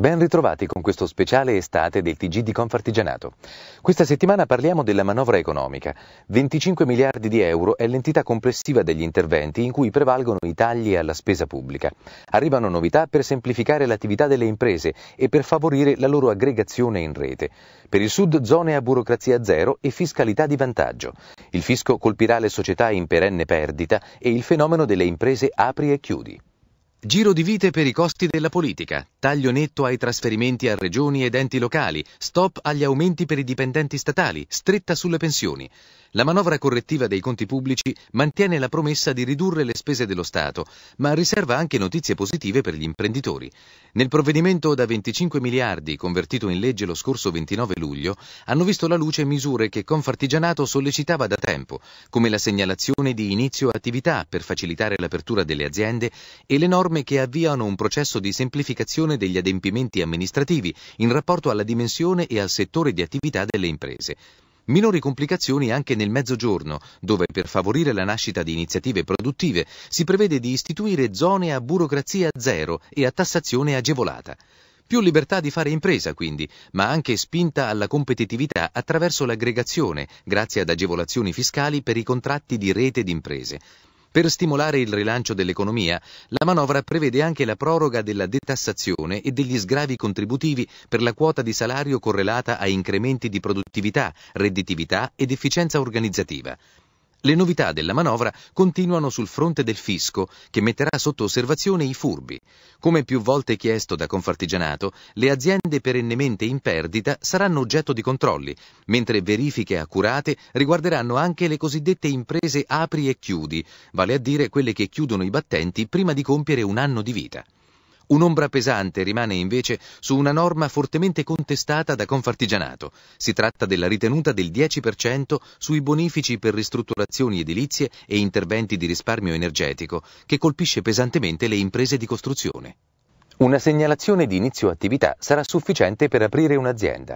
Ben ritrovati con questo speciale estate del TG di Confartigianato. Questa settimana parliamo della manovra economica. 25 miliardi di euro è l'entità complessiva degli interventi in cui prevalgono i tagli alla spesa pubblica. Arrivano novità per semplificare l'attività delle imprese e per favorire la loro aggregazione in rete. Per il Sud zone a burocrazia zero e fiscalità di vantaggio. Il fisco colpirà le società in perenne perdita e il fenomeno delle imprese apri e chiudi. Giro di vite per i costi della politica, taglio netto ai trasferimenti a regioni ed enti locali, stop agli aumenti per i dipendenti statali, stretta sulle pensioni. La manovra correttiva dei conti pubblici mantiene la promessa di ridurre le spese dello Stato, ma riserva anche notizie positive per gli imprenditori. Nel provvedimento da 25 miliardi, convertito in legge lo scorso 29 luglio, hanno visto la luce misure che Confartigianato sollecitava da tempo, come la segnalazione di inizio attività per facilitare l'apertura delle aziende e le norme che avviano un processo di semplificazione degli adempimenti amministrativi in rapporto alla dimensione e al settore di attività delle imprese. Minori complicazioni anche nel mezzogiorno, dove per favorire la nascita di iniziative produttive si prevede di istituire zone a burocrazia zero e a tassazione agevolata. Più libertà di fare impresa, quindi, ma anche spinta alla competitività attraverso l'aggregazione, grazie ad agevolazioni fiscali per i contratti di rete d'imprese. Per stimolare il rilancio dell'economia, la manovra prevede anche la proroga della detassazione e degli sgravi contributivi per la quota di salario correlata a incrementi di produttività, redditività ed efficienza organizzativa. Le novità della manovra continuano sul fronte del fisco, che metterà sotto osservazione i furbi. Come più volte chiesto da Confartigianato, le aziende perennemente in perdita saranno oggetto di controlli, mentre verifiche accurate riguarderanno anche le cosiddette imprese apri e chiudi, vale a dire quelle che chiudono i battenti prima di compiere un anno di vita. Un'ombra pesante rimane invece su una norma fortemente contestata da Confartigianato. Si tratta della ritenuta del 10% sui bonifici per ristrutturazioni edilizie e interventi di risparmio energetico, che colpisce pesantemente le imprese di costruzione. Una segnalazione di inizio attività sarà sufficiente per aprire un'azienda.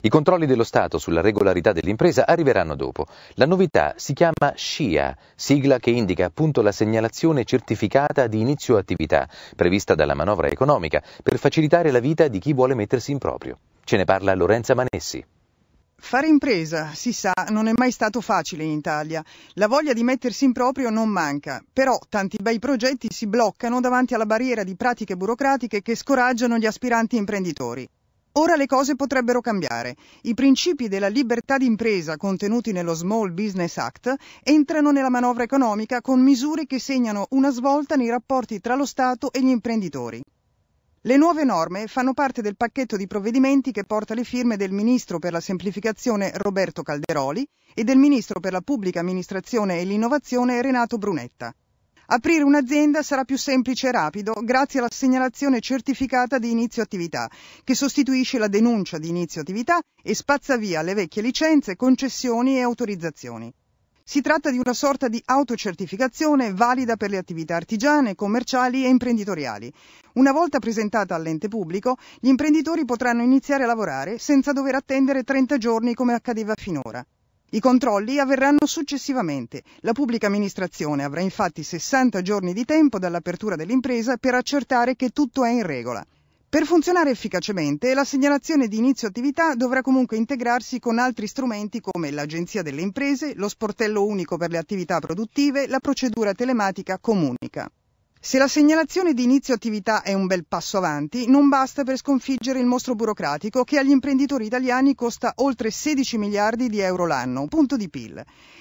I controlli dello Stato sulla regolarità dell'impresa arriveranno dopo. La novità si chiama SCIA, sigla che indica appunto la segnalazione certificata di inizio attività, prevista dalla manovra economica, per facilitare la vita di chi vuole mettersi in proprio. Ce ne parla Lorenza Manessi. Fare impresa, si sa, non è mai stato facile in Italia. La voglia di mettersi in proprio non manca, però tanti bei progetti si bloccano davanti alla barriera di pratiche burocratiche che scoraggiano gli aspiranti imprenditori. Ora le cose potrebbero cambiare. I principi della libertà d'impresa contenuti nello Small Business Act entrano nella manovra economica con misure che segnano una svolta nei rapporti tra lo Stato e gli imprenditori. Le nuove norme fanno parte del pacchetto di provvedimenti che porta le firme del Ministro per la semplificazione Roberto Calderoli e del Ministro per la pubblica amministrazione e l'innovazione Renato Brunetta. Aprire un'azienda sarà più semplice e rapido grazie alla segnalazione certificata di inizio attività, che sostituisce la denuncia di inizio attività e spazza via le vecchie licenze, concessioni e autorizzazioni. Si tratta di una sorta di autocertificazione valida per le attività artigiane, commerciali e imprenditoriali. Una volta presentata all'ente pubblico, gli imprenditori potranno iniziare a lavorare senza dover attendere 30 giorni come accadeva finora. I controlli avverranno successivamente. La pubblica amministrazione avrà infatti 60 giorni di tempo dall'apertura dell'impresa per accertare che tutto è in regola. Per funzionare efficacemente, la segnalazione di inizio attività dovrà comunque integrarsi con altri strumenti come l'Agenzia delle imprese, lo sportello unico per le attività produttive, la procedura telematica comunica. Se la segnalazione di inizio attività è un bel passo avanti, non basta per sconfiggere il mostro burocratico che agli imprenditori italiani costa oltre 16 miliardi di euro l'anno, punto di PIL.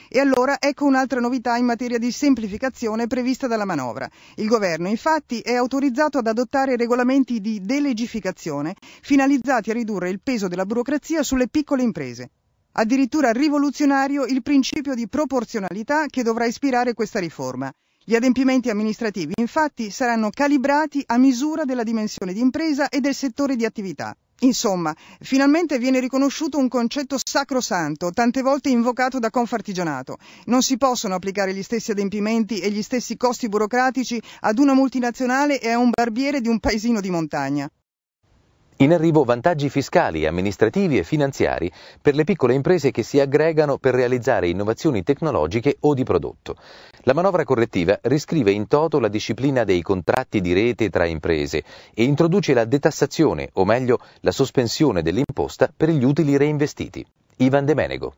E allora ecco un'altra novità in materia di semplificazione prevista dalla manovra. Il governo infatti è autorizzato ad adottare regolamenti di delegificazione finalizzati a ridurre il peso della burocrazia sulle piccole imprese. Addirittura rivoluzionario il principio di proporzionalità che dovrà ispirare questa riforma. Gli adempimenti amministrativi infatti saranno calibrati a misura della dimensione di impresa e del settore di attività. Insomma, finalmente viene riconosciuto un concetto sacrosanto, tante volte invocato da Confartigianato. Non si possono applicare gli stessi adempimenti e gli stessi costi burocratici ad una multinazionale e a un barbiere di un paesino di montagna. In arrivo vantaggi fiscali, amministrativi e finanziari per le piccole imprese che si aggregano per realizzare innovazioni tecnologiche o di prodotto. La manovra correttiva riscrive in toto la disciplina dei contratti di rete tra imprese e introduce la detassazione, o meglio la sospensione dell'imposta per gli utili reinvestiti. Ivan De Menego.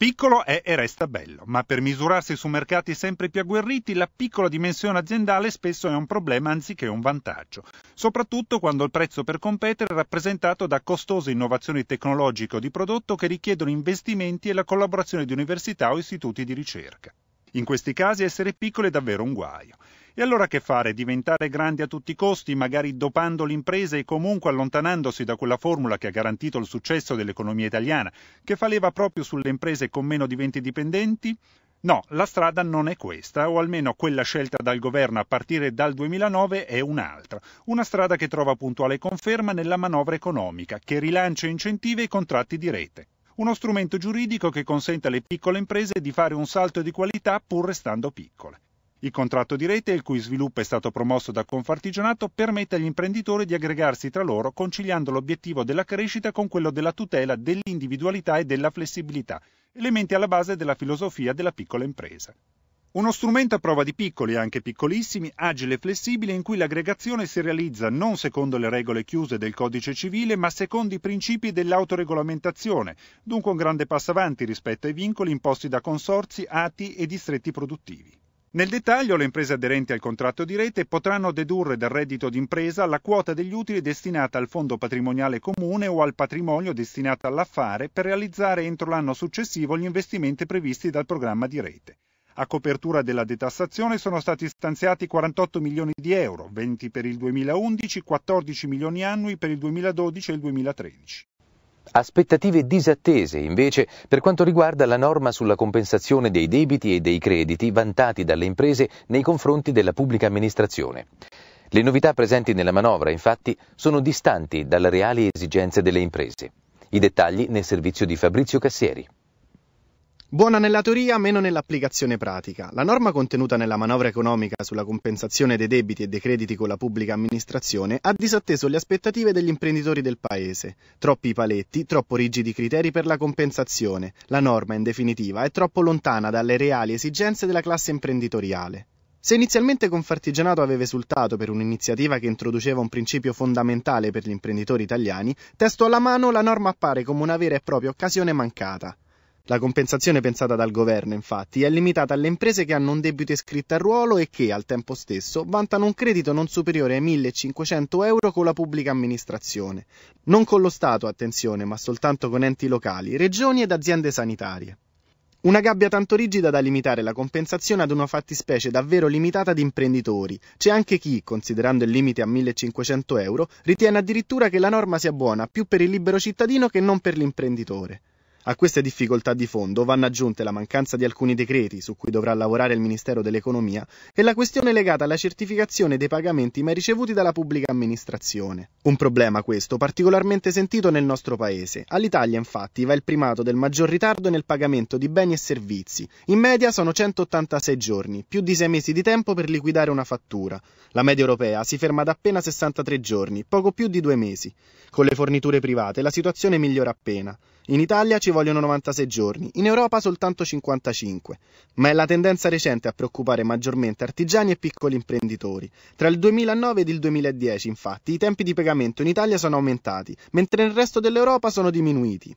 Piccolo è e resta bello, ma per misurarsi su mercati sempre più agguerriti la piccola dimensione aziendale spesso è un problema anziché un vantaggio, soprattutto quando il prezzo per competere è rappresentato da costose innovazioni tecnologiche o di prodotto che richiedono investimenti e la collaborazione di università o istituti di ricerca. In questi casi essere piccolo è davvero un guaio. E allora che fare? Diventare grandi a tutti i costi, magari dopando l'impresa e comunque allontanandosi da quella formula che ha garantito il successo dell'economia italiana, che fa leva proprio sulle imprese con meno di 20 dipendenti? No, la strada non è questa, o almeno quella scelta dal governo a partire dal 2009 è un'altra, una strada che trova puntuale conferma nella manovra economica, che rilancia incentivi e contratti di rete. Uno strumento giuridico che consente alle piccole imprese di fare un salto di qualità pur restando piccole. Il contratto di rete, il cui sviluppo è stato promosso da Confartigianato, permette agli imprenditori di aggregarsi tra loro, conciliando l'obiettivo della crescita con quello della tutela dell'individualità e della flessibilità, elementi alla base della filosofia della piccola impresa. Uno strumento a prova di piccoli e anche piccolissimi, agile e flessibile, in cui l'aggregazione si realizza non secondo le regole chiuse del codice civile, ma secondo i principi dell'autoregolamentazione, dunque un grande passo avanti rispetto ai vincoli imposti da consorzi, ati e distretti produttivi. Nel dettaglio le imprese aderenti al contratto di rete potranno dedurre dal reddito d'impresa la quota degli utili destinata al fondo patrimoniale comune o al patrimonio destinato all'affare per realizzare entro l'anno successivo gli investimenti previsti dal programma di rete. A copertura della detassazione sono stati stanziati 48 milioni di euro, 20 per il 2011, 14 milioni annui per il 2012 e il 2013. Aspettative disattese, invece, per quanto riguarda la norma sulla compensazione dei debiti e dei crediti vantati dalle imprese nei confronti della pubblica amministrazione. Le novità presenti nella manovra, infatti, sono distanti dalle reali esigenze delle imprese. I dettagli nel servizio di Fabrizio Cassieri. Buona nella teoria, meno nell'applicazione pratica. La norma contenuta nella manovra economica sulla compensazione dei debiti e dei crediti con la pubblica amministrazione ha disatteso le aspettative degli imprenditori del Paese. Troppi paletti, troppo rigidi criteri per la compensazione. La norma, in definitiva, è troppo lontana dalle reali esigenze della classe imprenditoriale. Se inizialmente Confartigianato aveva esultato per un'iniziativa che introduceva un principio fondamentale per gli imprenditori italiani, testo alla mano la norma appare come una vera e propria occasione mancata. La compensazione pensata dal governo, infatti, è limitata alle imprese che hanno un debito iscritto a ruolo e che, al tempo stesso, vantano un credito non superiore ai 1.500 euro con la pubblica amministrazione. Non con lo Stato, attenzione, ma soltanto con enti locali, regioni ed aziende sanitarie. Una gabbia tanto rigida da limitare la compensazione ad una fattispecie davvero limitata di imprenditori. C'è anche chi, considerando il limite a 1500 euro, ritiene addirittura che la norma sia buona più per il libero cittadino che non per l'imprenditore. A queste difficoltà di fondo vanno aggiunte la mancanza di alcuni decreti su cui dovrà lavorare il Ministero dell'Economia e la questione legata alla certificazione dei pagamenti mai ricevuti dalla pubblica amministrazione. Un problema questo particolarmente sentito nel nostro paese. All'Italia infatti va il primato del maggior ritardo nel pagamento di beni e servizi. In media sono 186 giorni, più di 6 mesi di tempo per liquidare una fattura. La media europea si ferma ad appena 63 giorni, poco più di 2 mesi. Con le forniture private la situazione migliora appena. In Italia ci vogliono 96 giorni, in Europa soltanto 55, ma è la tendenza recente a preoccupare maggiormente artigiani e piccoli imprenditori. Tra il 2009 ed il 2010, infatti, i tempi di pagamento in Italia sono aumentati, mentre nel resto dell'Europa sono diminuiti.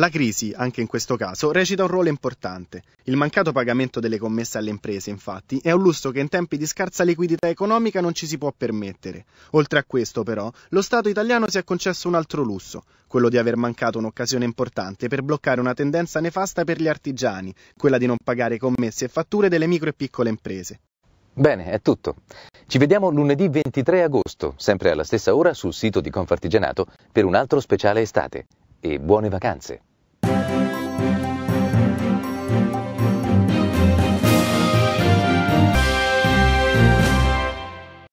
La crisi, anche in questo caso, recita un ruolo importante. Il mancato pagamento delle commesse alle imprese, infatti, è un lusso che in tempi di scarsa liquidità economica non ci si può permettere. Oltre a questo, però, lo Stato italiano si è concesso un altro lusso, quello di aver mancato un'occasione importante per bloccare una tendenza nefasta per gli artigiani, quella di non pagare commesse e fatture delle micro e piccole imprese. Bene, è tutto. Ci vediamo lunedì 23 agosto, sempre alla stessa ora sul sito di Confartigianato, per un altro speciale estate. E buone vacanze!